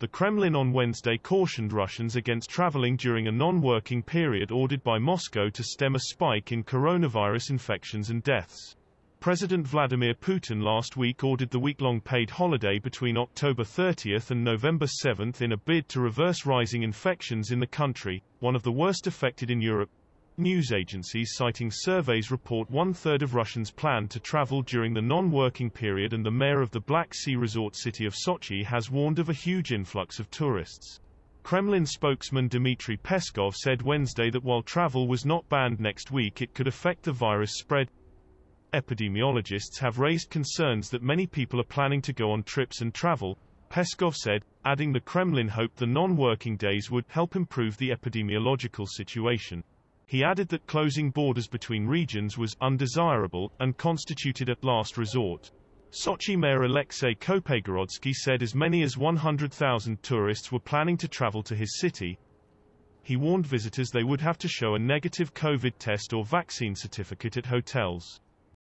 The Kremlin on Wednesday cautioned Russians against traveling during a non-working period ordered by Moscow to stem a spike in coronavirus infections and deaths. President Vladimir Putin last week ordered the week-long paid holiday between October 30th and November 7th in a bid to reverse rising infections in the country, one of the worst affected in Europe news agencies citing surveys report one-third of Russians plan to travel during the non-working period and the mayor of the Black Sea resort city of Sochi has warned of a huge influx of tourists. Kremlin spokesman Dmitry Peskov said Wednesday that while travel was not banned next week it could affect the virus spread. Epidemiologists have raised concerns that many people are planning to go on trips and travel, Peskov said, adding the Kremlin hoped the non-working days would help improve the epidemiological situation. He added that closing borders between regions was undesirable and constituted a last resort. Sochi Mayor Alexei Kopegorodsky said as many as 100,000 tourists were planning to travel to his city. He warned visitors they would have to show a negative COVID test or vaccine certificate at hotels.